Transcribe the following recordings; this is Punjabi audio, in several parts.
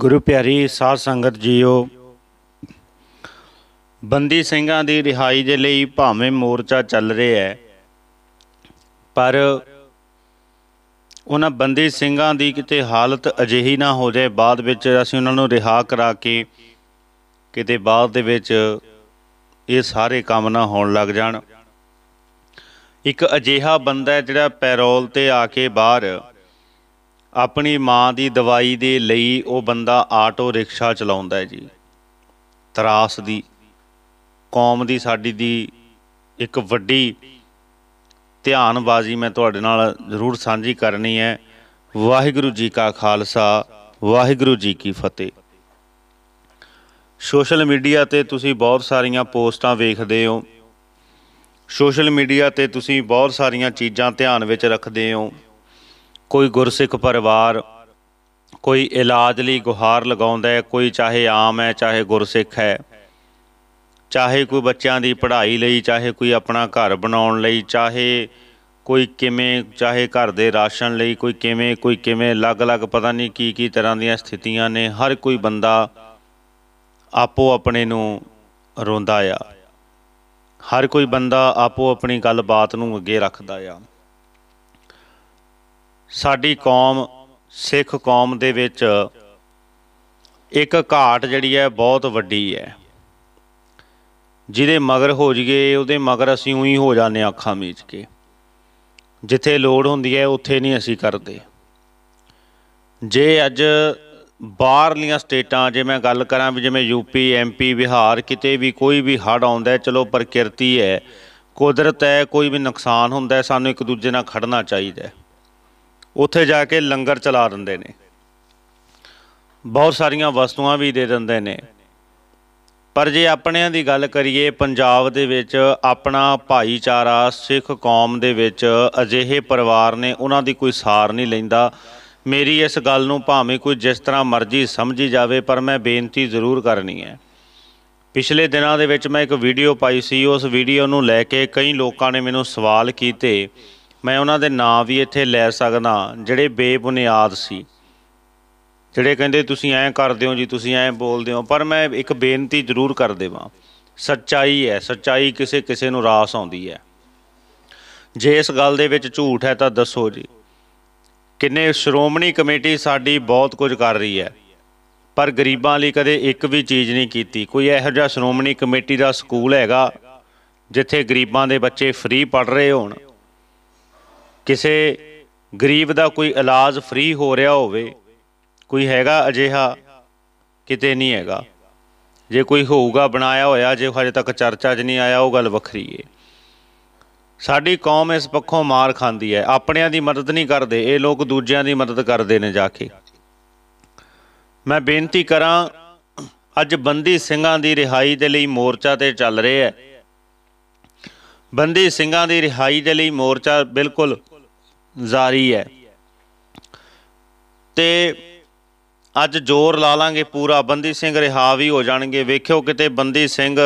ਗੁਰੂ ਪਿਆਰੀ ਸਾਧ ਸੰਗਤ ਜੀਓ ਬੰਦੀ ਸਿੰਘਾਂ ਦੀ ਰਿਹਾਈ ਦੇ ਲਈ ਭਾਵੇਂ ਮੋਰਚਾ ਚੱਲ ਰਿਹਾ ਹੈ ਪਰ ਉਹਨਾਂ ਬੰਦੀ ਸਿੰਘਾਂ ਦੀ ਕਿਤੇ ਹਾਲਤ ਅਜਿਹੀ ਨਾ ਹੋ ਜਾਏ ਬਾਅਦ ਵਿੱਚ ਅਸੀਂ ਉਹਨਾਂ ਨੂੰ ਰਿਹਾ ਕਰਾ ਕੇ ਕਿਤੇ ਬਾਅਦ ਦੇ ਵਿੱਚ ਇਹ ਸਾਰੇ ਕੰਮ ਨਾ ਹੋਣ ਲੱਗ ਜਾਣ ਇੱਕ ਅਜਿਹਾ ਬੰਦਾ ਹੈ ਜਿਹੜਾ ਪੈਰੋਲ ਤੇ ਆ ਕੇ ਬਾਹਰ ਆਪਣੀ ਮਾਂ ਦੀ ਦਵਾਈ ਦੇ ਲਈ ਉਹ ਬੰਦਾ ਆਟੋ ਰਿਕਸ਼ਾ ਚਲਾਉਂਦਾ ਹੈ ਜੀ ਤਰਾਸ ਦੀ ਕੌਮ ਦੀ ਸਾਡੀ ਦੀ ਇੱਕ ਵੱਡੀ ਧਿਆਨਬਾਜ਼ੀ ਮੈਂ ਤੁਹਾਡੇ ਨਾਲ ਜ਼ਰੂਰ ਸਾਂਝੀ ਕਰਨੀ ਹੈ ਵਾਹਿਗੁਰੂ ਜੀ ਕਾ ਖਾਲਸਾ ਵਾਹਿਗੁਰੂ ਜੀ ਕੀ ਫਤਿਹ ਸੋਸ਼ਲ ਮੀਡੀਆ ਤੇ ਤੁਸੀਂ ਬਹੁਤ ਸਾਰੀਆਂ ਪੋਸਟਾਂ ਵੇਖਦੇ ਹੋ ਸੋਸ਼ਲ ਮੀਡੀਆ ਤੇ ਤੁਸੀਂ ਬਹੁਤ ਸਾਰੀਆਂ ਚੀਜ਼ਾਂ ਧਿਆਨ ਵਿੱਚ ਰੱਖਦੇ ਹੋ ਕੋਈ ਗੁਰਸਿੱਖ ਪਰਿਵਾਰ ਕੋਈ ਇਲਾਜ ਲਈ ਗੁਹਾਰ ਲਗਾਉਂਦਾ ਹੈ ਕੋਈ ਚਾਹੇ ਆਮ ਹੈ ਚਾਹੇ ਗੁਰਸਿੱਖ ਹੈ ਚਾਹੇ ਕੋਈ ਬੱਚਿਆਂ ਦੀ ਪੜ੍ਹਾਈ ਲਈ ਚਾਹੇ ਕੋਈ ਆਪਣਾ ਘਰ ਬਣਾਉਣ ਲਈ ਚਾਹੇ ਕੋਈ ਕਿਵੇਂ ਚਾਹੇ ਘਰ ਦੇ ਰਾਸ਼ਨ ਲਈ ਕੋਈ ਕਿਵੇਂ ਕੋਈ ਕਿਵੇਂ ਅਲੱਗ-ਅਲੱਗ ਪਤਾ ਨਹੀਂ ਕੀ ਕੀ ਤਰ੍ਹਾਂ ਦੀਆਂ ਸਥਿਤੀਆਂ ਨੇ ਹਰ ਕੋਈ ਬੰਦਾ ਆਪੋ ਆਪਣੇ ਨੂੰ ਰੋਂਦਾ ਆ ਹਰ ਕੋਈ ਬੰਦਾ ਆਪੋ ਆਪਣੀ ਗੱਲਬਾਤ ਨੂੰ ਅੱਗੇ ਰੱਖਦਾ ਆ ਸਾਡੀ ਕੌਮ ਸਿੱਖ ਕੌਮ ਦੇ ਵਿੱਚ ਇੱਕ ਘਾਟ ਜਿਹੜੀ ਹੈ ਬਹੁਤ ਵੱਡੀ ਹੈ ਜਿਹਦੇ ਮਗਰ ਹੋ ਜਗੇ ਉਹਦੇ ਮਗਰ ਅਸੀਂ ਉਹੀ ਹੋ ਜਾਂਦੇ ਅੱਖਾਂ ਮੀਚ ਕੇ ਜਿੱਥੇ ਲੋੜ ਹੁੰਦੀ ਹੈ ਉੱਥੇ ਨਹੀਂ ਅਸੀਂ ਕਰਦੇ ਜੇ ਅੱਜ ਬਾਹਰਲੀਆਂ ਸਟੇਟਾਂ ਜੇ ਮੈਂ ਗੱਲ ਕਰਾਂ ਵੀ ਜਿਵੇਂ ਯੂਪੀ ਐਮਪੀ ਬਿਹਾਰ ਕਿਤੇ ਵੀ ਕੋਈ ਵੀ ਹੜ ਆਉਂਦਾ ਚਲੋ ਪ੍ਰਕਿਰਤੀ ਹੈ ਕੁਦਰਤ ਹੈ ਕੋਈ ਵੀ ਨੁਕਸਾਨ ਹੁੰਦਾ ਸਾਨੂੰ ਇੱਕ ਦੂਜੇ ਨਾਲ ਖੜਨਾ ਚਾਹੀਦਾ ਉੱਥੇ ਜਾ ਕੇ ਲੰਗਰ ਚਲਾ ਦਿੰਦੇ ਨੇ ਬਹੁਤ ਸਾਰੀਆਂ ਵਸਤੂਆਂ ਵੀ ਦੇ ਦਿੰਦੇ ਨੇ ਪਰ ਜੇ ਆਪਣਿਆਂ ਦੀ ਗੱਲ ਕਰੀਏ ਪੰਜਾਬ ਦੇ ਵਿੱਚ ਆਪਣਾ ਭਾਈਚਾਰਾ ਸਿੱਖ ਕੌਮ ਦੇ ਵਿੱਚ ਅਜਿਹੇ ਪਰਿਵਾਰ ਨੇ ਉਹਨਾਂ ਦੀ ਕੋਈ ਸਾਰ ਨਹੀਂ ਲੈਂਦਾ ਮੇਰੀ ਇਸ ਗੱਲ ਨੂੰ ਭਾਵੇਂ ਕੋਈ ਜਿਸ ਤਰ੍ਹਾਂ ਮਰਜ਼ੀ ਸਮਝੀ ਜਾਵੇ ਪਰ ਮੈਂ ਬੇਨਤੀ ਜ਼ਰੂਰ ਕਰਨੀ ਹੈ ਪਿਛਲੇ ਦਿਨਾਂ ਦੇ ਵਿੱਚ ਮੈਂ ਇੱਕ ਵੀਡੀਓ ਪਾਈ ਸੀ ਉਸ ਵੀਡੀਓ ਨੂੰ ਲੈ ਕੇ ਕਈ ਲੋਕਾਂ ਨੇ ਮੈਨੂੰ ਸਵਾਲ ਕੀਤੇ ਮੈਂ ਉਹਨਾਂ ਦੇ ਨਾਂ ਵੀ ਇੱਥੇ ਲੈ ਸਕਦਾ ਜਿਹੜੇ ਬੇਬੁਨਿਆਦ ਸੀ ਜਿਹੜੇ ਕਹਿੰਦੇ ਤੁਸੀਂ ਐਂ ਕਰਦੇ ਹੋ ਜੀ ਤੁਸੀਂ ਐਂ ਬੋਲਦੇ ਹੋ ਪਰ ਮੈਂ ਇੱਕ ਬੇਨਤੀ ਜ਼ਰੂਰ ਕਰ ਦੇਵਾਂ ਸੱਚਾਈ ਹੈ ਸੱਚਾਈ ਕਿਸੇ ਕਿਸੇ ਨੂੰ ਰਾਸ ਆਉਂਦੀ ਹੈ ਜੇ ਇਸ ਗੱਲ ਦੇ ਵਿੱਚ ਝੂਠ ਹੈ ਤਾਂ ਦੱਸੋ ਜੀ ਕਿੰਨੇ ਸ਼੍ਰੋਮਣੀ ਕਮੇਟੀ ਸਾਡੀ ਬਹੁਤ ਕੁਝ ਕਰ ਰਹੀ ਹੈ ਪਰ ਗਰੀਬਾਂ ਲਈ ਕਦੇ ਇੱਕ ਵੀ ਚੀਜ਼ ਨਹੀਂ ਕੀਤੀ ਕੋਈ ਇਹੋ ਜਿਹਾ ਸ਼੍ਰੋਮਣੀ ਕਮੇਟੀ ਦਾ ਸਕੂਲ ਹੈਗਾ ਜਿੱਥੇ ਗਰੀਬਾਂ ਦੇ ਬੱਚੇ ਫ੍ਰੀ ਪੜ ਰਹੇ ਹੋਣ ਕਿਸੇ ਗਰੀਬ ਦਾ ਕੋਈ ਇਲਾਜ ਫ੍ਰੀ ਹੋ ਰਿਹਾ ਹੋਵੇ ਕੋਈ ਹੈਗਾ ਅਜਿਹਾ ਕਿਤੇ ਨਹੀਂ ਹੈਗਾ ਜੇ ਕੋਈ ਹੋਊਗਾ ਬਣਾਇਆ ਹੋਇਆ ਜੇ ਹਜੇ ਤੱਕ ਚਰਚਾ 'ਚ ਨਹੀਂ ਆਇਆ ਉਹ ਗੱਲ ਵੱਖਰੀ ਏ ਸਾਡੀ ਕੌਮ ਇਸ ਪੱਖੋਂ ਮਾਰ ਖਾਂਦੀ ਹੈ ਆਪਣਿਆਂ ਦੀ ਮਦਦ ਨਹੀਂ ਕਰਦੇ ਇਹ ਲੋਕ ਦੂਜਿਆਂ ਦੀ ਮਦਦ ਕਰਦੇ ਨੇ ਜਾ ਕੇ ਮੈਂ ਬੇਨਤੀ ਕਰਾਂ ਅੱਜ ਬੰਦੀ ਸਿੰਘਾਂ ਦੀ ਰਿਹਾਈ ਦੇ ਲਈ ਮੋਰਚਾ ਤੇ ਚੱਲ ਰਿਹਾ ਹੈ ਬੰਦੀ ਸਿੰਘਾਂ ਦੀ ਰਿਹਾਈ ਦੇ ਲਈ ਮੋਰਚਾ ਬਿਲਕੁਲ ਜ਼ਾਰੀ ਹੈ ਤੇ ਅੱਜ ਜ਼ੋਰ ਲਾ ਲਾਂਗੇ ਪੂਰਾ ਬੰਦੀ ਸਿੰਘ ਰਿਹਾ ਵੀ ਹੋ ਜਾਣਗੇ ਵੇਖਿਓ ਕਿਤੇ ਬੰਦੀ ਸਿੰਘ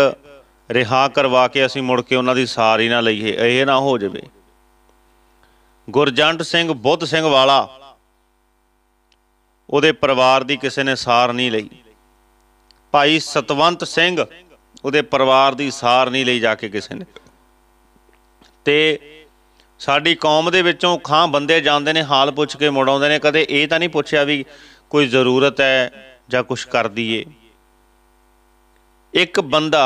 ਰਿਹਾ ਕਰਵਾ ਕੇ ਅਸੀਂ ਮੁੜ ਕੇ ਉਹਨਾਂ ਦੀ ਸਾਰੀ ਨਾ ਲਈਏ ਇਹ ਨਾ ਹੋ ਜਾਵੇ ਗੁਰਜੰਟ ਸਿੰਘ ਬੁੱਧ ਸਿੰਘ ਵਾਲਾ ਉਹਦੇ ਪਰਿਵਾਰ ਦੀ ਕਿਸੇ ਨੇ ਸਾਰ ਨਹੀਂ ਲਈ ਭਾਈ ਸਤਵੰਤ ਸਿੰਘ ਉਹਦੇ ਪਰਿਵਾਰ ਦੀ ਸਾਰ ਨਹੀਂ ਲਈ ਜਾ ਕੇ ਕਿਸੇ ਨੇ ਤੇ ਸਾਡੀ ਕੌਮ ਦੇ ਵਿੱਚੋਂ ਖਾਂ ਬੰਦੇ ਜਾਂਦੇ ਨੇ ਹਾਲ ਪੁੱਛ ਕੇ ਮੁੜ ਆਉਂਦੇ ਨੇ ਕਦੇ ਇਹ ਤਾਂ ਨਹੀਂ ਪੁੱਛਿਆ ਵੀ ਕੋਈ ਜ਼ਰੂਰਤ ਹੈ ਜਾਂ ਕੁਝ ਕਰ ਦਈਏ ਇੱਕ ਬੰਦਾ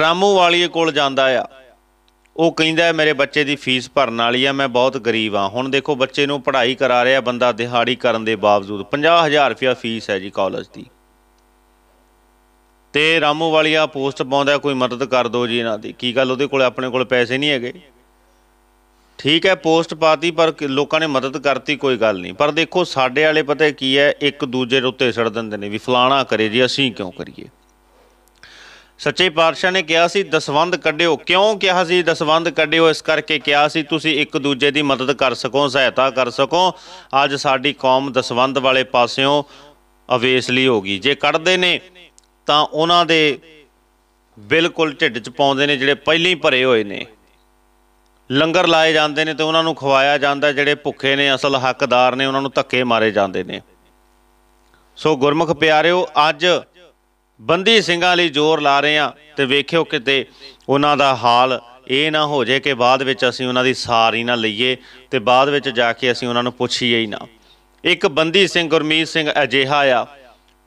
ਰਾਮੂ ਵਾਲੀਏ ਕੋਲ ਜਾਂਦਾ ਆ ਉਹ ਕਹਿੰਦਾ ਮੇਰੇ ਬੱਚੇ ਦੀ ਫੀਸ ਭਰਨ ਵਾਲੀ ਆ ਮੈਂ ਬਹੁਤ ਗਰੀਬ ਆ ਹੁਣ ਦੇਖੋ ਬੱਚੇ ਨੂੰ ਪੜ੍ਹਾਈ ਕਰਾ ਰਿਹਾ ਬੰਦਾ ਦਿਹਾੜੀ ਕਰਨ ਦੇ ਬਾਵਜੂਦ 50000 ਰੁਪਿਆ ਫੀਸ ਹੈ ਜੀ ਕਾਲਜ ਦੀ ਤੇ ਰਾਮੂ ਵਾਲੀਆ ਪੋਸਟ ਪਾਉਂਦਾ ਕੋਈ ਮਦਦ ਕਰ ਦਿਓ ਜੀ ਇਹਨਾਂ ਦੀ ਕੀ ਗੱਲ ਉਹਦੇ ਕੋਲ ਆਪਣੇ ਕੋਲ ਪੈਸੇ ਨਹੀਂ ਹੈਗੇ ਠੀਕ ਹੈ ਪੋਸਟ ਪਾਤੀ ਪਰ ਲੋਕਾਂ ਨੇ ਮਦਦ ਕਰਤੀ ਕੋਈ ਗੱਲ ਨਹੀਂ ਪਰ ਦੇਖੋ ਸਾਡੇ ਵਾਲੇ ਪਤਾ ਕੀ ਹੈ ਇੱਕ ਦੂਜੇ ਦੇ ਉੱਤੇ ਛੜ ਦਿੰਦੇ ਨੇ ਵੀ ਫਲਾਣਾ ਕਰੇ ਜੀ ਅਸੀਂ ਕਿਉਂ ਕਰੀਏ ਸੱਚੇ ਪਾਤਸ਼ਾਹ ਨੇ ਕਿਹਾ ਸੀ ਦਸਵੰਦ ਕੱਢਿਓ ਕਿਉਂ ਕਿਹਾ ਸੀ ਦਸਵੰਦ ਕੱਢਿਓ ਇਸ ਕਰਕੇ ਕਿਹਾ ਸੀ ਤੁਸੀਂ ਇੱਕ ਦੂਜੇ ਦੀ ਮਦਦ ਕਰ ਸਕੋ ਸਹਾਇਤਾ ਕਰ ਸਕੋ ਅੱਜ ਸਾਡੀ ਕੌਮ ਦਸਵੰਦ ਵਾਲੇ ਪਾਸਿਓਂ ਅਵੇਸਲੀ ਹੋ ਗਈ ਜੇ ਕੱਢਦੇ ਨੇ ਤਾਂ ਉਹਨਾਂ ਦੇ ਬਿਲਕੁਲ ਢਿੱਡ 'ਚ ਪਾਉਂਦੇ ਨੇ ਜਿਹੜੇ ਪਹਿਲੇ ਹੀ ਭਰੇ ਹੋਏ ਨੇ ਲੰਗਰ ਲਾਏ ਜਾਂਦੇ ਨੇ ਤੇ ਉਹਨਾਂ ਨੂੰ ਖਵਾਇਆ ਜਾਂਦਾ ਜਿਹੜੇ ਭੁੱਖੇ ਨੇ ਅਸਲ ਹੱਕਦਾਰ ਨੇ ਉਹਨਾਂ ਨੂੰ ਧੱਕੇ ਮਾਰੇ ਜਾਂਦੇ ਨੇ ਸੋ ਗੁਰਮੁਖ ਪਿਆਰਿਓ ਅੱਜ ਬੰਦੀ ਸਿੰਘਾਂ ਲਈ ਜ਼ੋਰ ਲਾ ਰਹੇ ਆ ਤੇ ਵੇਖਿਓ ਕਿਤੇ ਉਹਨਾਂ ਦਾ ਹਾਲ ਇਹ ਨਾ ਹੋ ਜੇ ਕਿ ਬਾਅਦ ਵਿੱਚ ਅਸੀਂ ਉਹਨਾਂ ਦੀ ਸਾਰ ਹੀ ਨਾ ਲਈਏ ਤੇ ਬਾਅਦ ਵਿੱਚ ਜਾ ਕੇ ਅਸੀਂ ਉਹਨਾਂ ਨੂੰ ਪੁੱਛੀਏ ਹੀ ਨਾ ਇੱਕ ਬੰਦੀ ਸਿੰਘ ਗੁਰਮੀਤ ਸਿੰਘ ਅਜੇਹਾ ਆ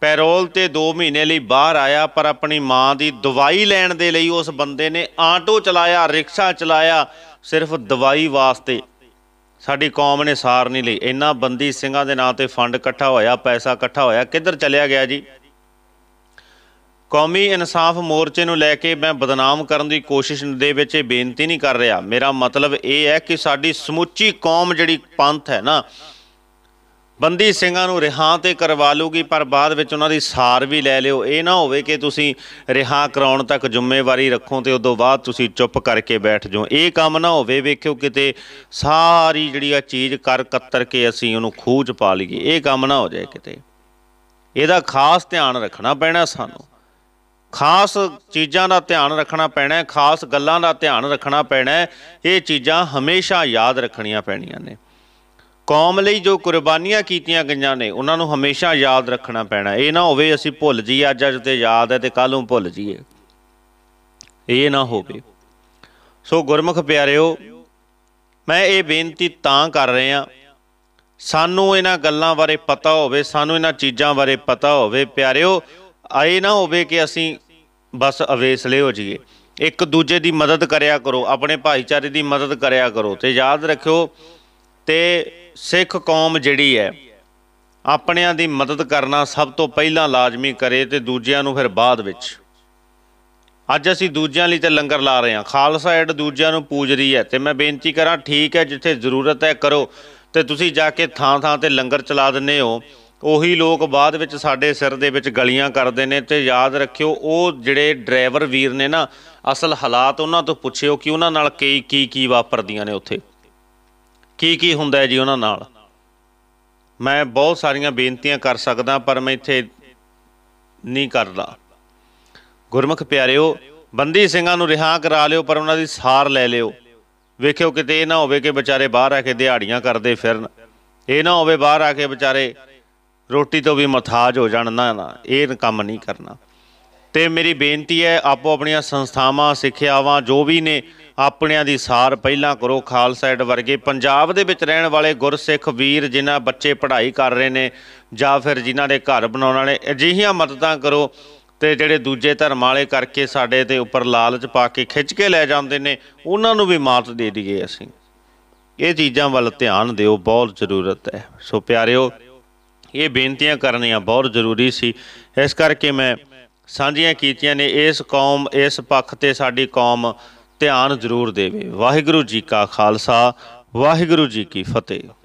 ਪੈਰੋਲ ਤੇ 2 ਮਹੀਨੇ ਲਈ ਬਾਹਰ ਆਇਆ ਪਰ ਆਪਣੀ ਮਾਂ ਦੀ ਦਵਾਈ ਲੈਣ ਦੇ ਲਈ ਉਸ ਬੰਦੇ ਨੇ ਆਟੋ ਚਲਾਇਆ ਰਿਕਸ਼ਾ ਚਲਾਇਆ ਸਿਰਫ ਦਵਾਈ ਵਾਸਤੇ ਸਾਡੀ ਕੌਮ ਨੇ ਸਾਰ ਨਹੀਂ ਲਈ ਇੰਨਾ ਬੰਦੀ ਸਿੰਘਾਂ ਦੇ ਨਾਂ ਤੇ ਫੰਡ ਇਕੱਠਾ ਹੋਇਆ ਪੈਸਾ ਇਕੱਠਾ ਹੋਇਆ ਕਿੱਧਰ ਚਲਿਆ ਗਿਆ ਜੀ ਕੌਮੀ ਇਨਸਾਫ ਮੋਰਚੇ ਨੂੰ ਲੈ ਕੇ ਮੈਂ ਬਦਨਾਮ ਕਰਨ ਦੀ ਕੋਸ਼ਿਸ਼ ਦੇ ਵਿੱਚ ਇਹ ਬੇਨਤੀ ਨਹੀਂ ਕਰ ਰਿਹਾ ਮੇਰਾ ਮਤਲਬ ਇਹ ਹੈ ਕਿ ਸਾਡੀ ਸਮੁੱਚੀ ਕੌਮ ਜਿਹੜੀ ਪੰਥ ਹੈ ਨਾ ਬੰਦੀ ਸਿੰਘਾਂ ਨੂੰ ਰਿਹਾ ਤੇ ਕਰਵਾ ਲੂਗੀ ਪਰ ਬਾਅਦ ਵਿੱਚ ਉਹਨਾਂ ਦੀ ਸਾਰ ਵੀ ਲੈ ਲਿਓ ਇਹ ਨਾ ਹੋਵੇ ਕਿ ਤੁਸੀਂ ਰਿਹਾ ਕਰਾਉਣ ਤੱਕ ਜ਼ਿੰਮੇਵਾਰੀ ਰੱਖੋ ਤੇ ਉਦੋਂ ਬਾਅਦ ਤੁਸੀਂ ਚੁੱਪ ਕਰਕੇ ਬੈਠ ਜਾਓ ਇਹ ਕੰਮ ਨਾ ਹੋਵੇ ਵੇਖਿਓ ਕਿਤੇ ਸਾਰੀ ਜਿਹੜੀ ਆ ਚੀਜ਼ ਕਰ ਕੱਤਰ ਕੇ ਅਸੀਂ ਉਹਨੂੰ ਖੂਜ ਪਾ ਲਈਏ ਇਹ ਕੰਮ ਨਾ ਹੋ ਜਾਏ ਕਿਤੇ ਇਹਦਾ ਖਾਸ ਧਿਆਨ ਰੱਖਣਾ ਪੈਣਾ ਸਾਨੂੰ ਖਾਸ ਚੀਜ਼ਾਂ ਦਾ ਧਿਆਨ ਰੱਖਣਾ ਪੈਣਾ ਖਾਸ ਗੱਲਾਂ ਦਾ ਧਿਆਨ ਰੱਖਣਾ ਪੈਣਾ ਇਹ ਚੀਜ਼ਾਂ ਹਮੇਸ਼ਾ ਯਾਦ ਰੱਖਣੀਆਂ ਪੈਣੀਆਂ ਨੇ ਕੌਮ ਲਈ ਜੋ ਕੁਰਬਾਨੀਆਂ ਕੀਤੀਆਂ ਗਈਆਂ ਨੇ ਉਹਨਾਂ ਨੂੰ ਹਮੇਸ਼ਾ ਯਾਦ ਰੱਖਣਾ ਪੈਣਾ ਇਹ ਨਾ ਹੋਵੇ ਅਸੀਂ ਭੁੱਲ ਜਾਈਏ ਅੱਜ ਅੱਜ ਤੇ ਯਾਦ ਹੈ ਤੇ ਕੱਲ ਨੂੰ ਭੁੱਲ ਜਾਈਏ ਇਹ ਨਾ ਹੋਵੇ ਸੋ ਗੁਰਮੁਖ ਪਿਆਰਿਓ ਮੈਂ ਇਹ ਬੇਨਤੀ ਤਾਂ ਕਰ ਰਿਹਾ ਸਾਨੂੰ ਇਹਨਾਂ ਗੱਲਾਂ ਬਾਰੇ ਪਤਾ ਹੋਵੇ ਸਾਨੂੰ ਇਹਨਾਂ ਚੀਜ਼ਾਂ ਬਾਰੇ ਪਤਾ ਹੋਵੇ ਪਿਆਰਿਓ ਆਏ ਨਾ ਹੋਵੇ ਕਿ ਅਸੀਂ ਬਸ ਅਵੇਸਲੇ ਹੋ ਜਾਈਏ ਇੱਕ ਦੂਜੇ ਦੀ ਮਦਦ ਕਰਿਆ ਕਰੋ ਆਪਣੇ ਭਾਈਚਾਰੇ ਦੀ ਮਦਦ ਕਰਿਆ ਕਰੋ ਤੇ ਯਾਦ ਰੱਖਿਓ ਤੇ ਸਿੱਖ ਕੌਮ ਜਿਹੜੀ ਹੈ ਆਪਣਿਆਂ ਦੀ ਮਦਦ ਕਰਨਾ ਸਭ ਤੋਂ ਪਹਿਲਾਂ ਲਾਜ਼ਮੀ ਕਰੇ ਤੇ ਦੂਜਿਆਂ ਨੂੰ ਫਿਰ ਬਾਅਦ ਵਿੱਚ ਅੱਜ ਅਸੀਂ ਦੂਜਿਆਂ ਲਈ ਤੇ ਲੰਗਰ ਲਾ ਰਹੇ ਹਾਂ ਖਾਲਸਾ ਐਡ ਦੂਜਿਆਂ ਨੂੰ ਪੂਜ ਰਹੀ ਹੈ ਤੇ ਮੈਂ ਬੇਨਤੀ ਕਰਾਂ ਠੀਕ ਹੈ ਜਿੱਥੇ ਜ਼ਰੂਰਤ ਹੈ ਕਰੋ ਤੇ ਤੁਸੀਂ ਜਾ ਕੇ ਥਾਂ-ਥਾਂ ਤੇ ਲੰਗਰ ਚਲਾ ਦਿੰਨੇ ਹੋ ਉਹੀ ਲੋਕ ਬਾਅਦ ਵਿੱਚ ਸਾਡੇ ਸਿਰ ਦੇ ਵਿੱਚ ਗਲੀਆਂ ਕਰਦੇ ਨੇ ਤੇ ਯਾਦ ਰੱਖਿਓ ਉਹ ਜਿਹੜੇ ਡਰਾਈਵਰ ਵੀਰ ਨੇ ਨਾ ਅਸਲ ਹਾਲਾਤ ਉਹਨਾਂ ਤੋਂ ਪੁੱਛਿਓ ਕਿ ਉਹਨਾਂ ਨਾਲ ਕੀ ਕੀ ਕੀ ਵਾਪਰਦੀਆਂ ਨੇ ਉੱਥੇ ਕੀ ਕੀ ਹੁੰਦਾ ਜੀ ਉਹਨਾਂ ਨਾਲ ਮੈਂ ਬਹੁਤ ਸਾਰੀਆਂ ਬੇਨਤੀਆਂ ਕਰ ਸਕਦਾ ਪਰ ਮੈਂ ਇੱਥੇ ਨਹੀਂ ਕਰਦਾ ਗੁਰਮੁਖ ਪਿਆਰਿਓ ਬੰਦੀ ਸਿੰਘਾਂ ਨੂੰ ਰਿਹਾ ਕਰਾ ਲਿਓ ਪਰ ਉਹਨਾਂ ਦੀ ਸਾਰ ਲੈ ਲਿਓ ਵੇਖਿਓ ਕਿਤੇ ਇਹ ਨਾ ਹੋਵੇ ਕਿ ਵਿਚਾਰੇ ਬਾਹਰ ਆ ਕੇ ਦਿਹਾੜੀਆਂ ਕਰਦੇ ਫਿਰਨ ਇਹ ਨਾ ਹੋਵੇ ਬਾਹਰ ਆ ਕੇ ਵਿਚਾਰੇ ਰੋਟੀ ਤੋਂ ਵੀ ਮਥਾਜ ਹੋ ਜਾਣ ਨਾ ਨਾ ਇਹ ਕੰਮ ਨਹੀਂ ਕਰਨਾ ਤੇ ਮੇਰੀ ਬੇਨਤੀ ਹੈ ਆਪੋ ਆਪਣੀਆਂ ਸੰਸਥਾਵਾਂ ਸਿੱਖਿਆਵਾਂ ਜੋ ਵੀ ਨੇ ਆਪਣਿਆਂ ਦੀ ਸਾਰ ਪਹਿਲਾਂ ਕਰੋ ਖਾਲਸਾ ਐਡ ਵਰਗੇ ਪੰਜਾਬ ਦੇ ਵਿੱਚ ਰਹਿਣ ਵਾਲੇ ਗੁਰਸਿੱਖ ਵੀਰ ਜਿਨ੍ਹਾਂ ਬੱਚੇ ਪੜ੍ਹਾਈ ਕਰ ਰਹੇ ਨੇ ਜਾਂ ਫਿਰ ਜਿਨ੍ਹਾਂ ਦੇ ਘਰ ਬਣਾਉਣ ਵਾਲੇ ਅਜਿਹੀਆਂ ਮਦਦਾਂ ਕਰੋ ਤੇ ਜਿਹੜੇ ਦੂਜੇ ਧਰਮ ਵਾਲੇ ਕਰਕੇ ਸਾਡੇ ਤੇ ਉੱਪਰ ਲਾਲਚ ਪਾ ਕੇ ਖਿੱਚ ਕੇ ਲੈ ਜਾਂਦੇ ਨੇ ਉਹਨਾਂ ਨੂੰ ਵੀ ਮਾਤ ਦੇ ਦਈਏ ਅਸੀਂ ਇਹ ਚੀਜ਼ਾਂ ਵੱਲ ਧਿਆਨ ਦਿਓ ਬਹੁਤ ਜ਼ਰੂਰਤ ਹੈ ਸੋ ਪਿਆਰਿਓ ਇਹ ਬੇਨਤੀਆਂ ਕਰਨੀਆਂ ਬਹੁਤ ਜ਼ਰੂਰੀ ਸੀ ਇਸ ਕਰਕੇ ਮੈਂ ਸਾਂਝੀਆਂ ਕੀਤੀਆਂ ਨੇ ਇਸ ਕੌਮ ਇਸ ਪੱਖ ਤੇ ਸਾਡੀ ਕੌਮ ਧਿਆਨ ਜ਼ਰੂਰ ਦੇਵੇ ਵਾਹਿਗੁਰੂ ਜੀ ਕਾ ਖਾਲਸਾ ਵਾਹਿਗੁਰੂ ਜੀ ਕੀ ਫਤਿਹ